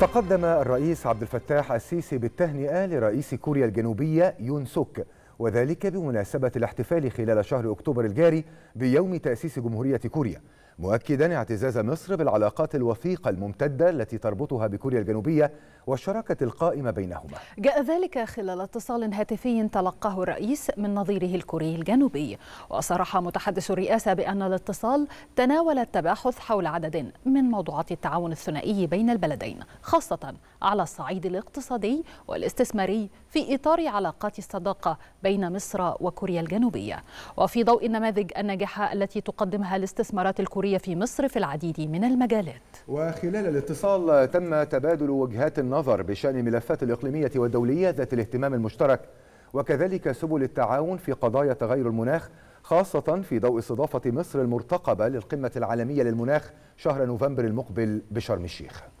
تقدم الرئيس عبد الفتاح السيسي بالتهنئة لرئيس كوريا الجنوبية يون سوك وذلك بمناسبة الاحتفال خلال شهر أكتوبر الجاري بيوم تأسيس جمهورية كوريا مؤكدا اعتزاز مصر بالعلاقات الوثيقة الممتدة التي تربطها بكوريا الجنوبية والشراكة القائمة بينهما جاء ذلك خلال اتصال هاتفي تلقاه الرئيس من نظيره الكوري الجنوبي وصرح متحدث الرئاسة بأن الاتصال تناول التباحث حول عدد من موضوعات التعاون الثنائي بين البلدين خاصة على الصعيد الاقتصادي والاستثماري في إطار علاقات الصداقة بين مصر وكوريا الجنوبية وفي ضوء النماذج الناجحة التي تقدمها الاستثمارات الكورية الجمهورية في مصر في العديد من المجالات وخلال الاتصال تم تبادل وجهات النظر بشأن الملفات الإقليمية والدولية ذات الاهتمام المشترك وكذلك سبل التعاون في قضايا تغير المناخ خاصة في ضوء استضافة مصر المرتقبة للقمة العالمية للمناخ شهر نوفمبر المقبل بشرم الشيخ